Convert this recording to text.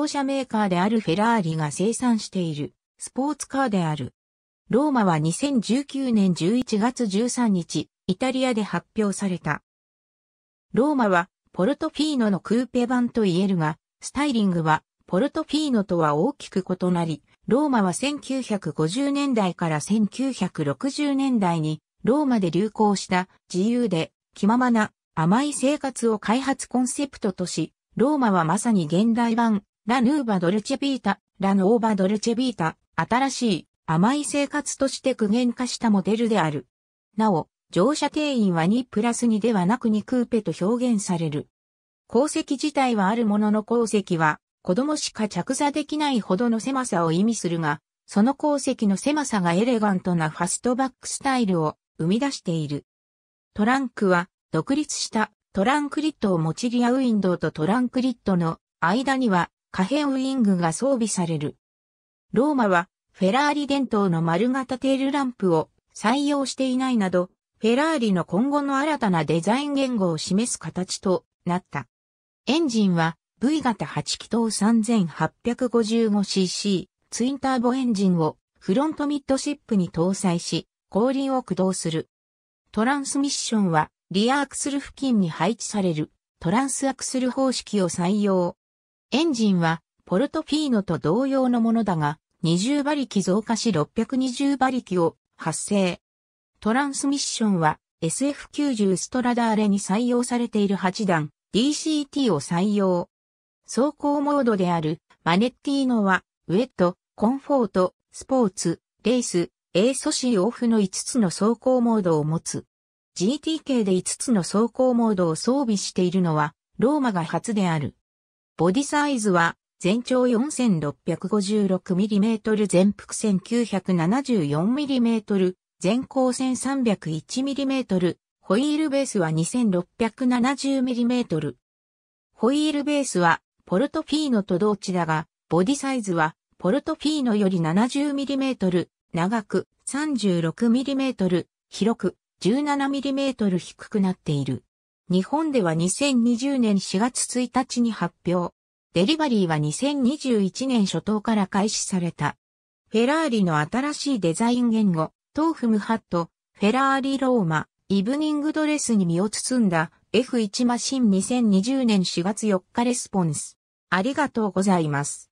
当社メーカーであるフェラーリが生産しているスポーツカーである。ローマは2019年11月13日、イタリアで発表された。ローマはポルトフィーノのクーペ版と言えるが、スタイリングはポルトフィーノとは大きく異なり、ローマは1950年代から1960年代にローマで流行した自由で気ままな甘い生活を開発コンセプトとし、ローマはまさに現代版ラヌーバドルチェビータ、ラノーバドルチェビータ、新しい甘い生活として具現化したモデルである。なお、乗車定員は2プラス2ではなく2クーペと表現される。鉱石自体はあるものの鉱石は子供しか着座できないほどの狭さを意味するが、その鉱石の狭さがエレガントなファストバックスタイルを生み出している。トランクは独立したトランクリットを用いりアウィンドウとトランクリットの間には可変ウイングが装備される。ローマはフェラーリ伝統の丸型テールランプを採用していないなど、フェラーリの今後の新たなデザイン言語を示す形となった。エンジンは V 型8気筒 3855cc ツインターボエンジンをフロントミッドシップに搭載し、後輪を駆動する。トランスミッションはリアアクスル付近に配置されるトランスアクスル方式を採用。エンジンは、ポルトフィーノと同様のものだが、20馬力増加し620馬力を発生。トランスミッションは SF90 ストラダーレに採用されている8段 DCT を採用。走行モードであるマネッティーノはウェット、コンフォート、スポーツ、レース、A 素子オフの5つの走行モードを持つ。GTK で5つの走行モードを装備しているのはローマが初である。ボディサイズは全長 4656mm 全幅 1974mm 全高 1301mm ホイールベースは 2670mm ホイールベースはポルトフィーノと同値だがボディサイズはポルトフィーノより 70mm 長く 36mm 広く 17mm 低くなっている。日本では2020年4月1日に発表、デリバリーは2021年初頭から開始された。フェラーリの新しいデザイン言語、トーフムハット、フェラーリローマ、イブニングドレスに身を包んだ F1 マシン2020年4月4日レスポンス。ありがとうございます。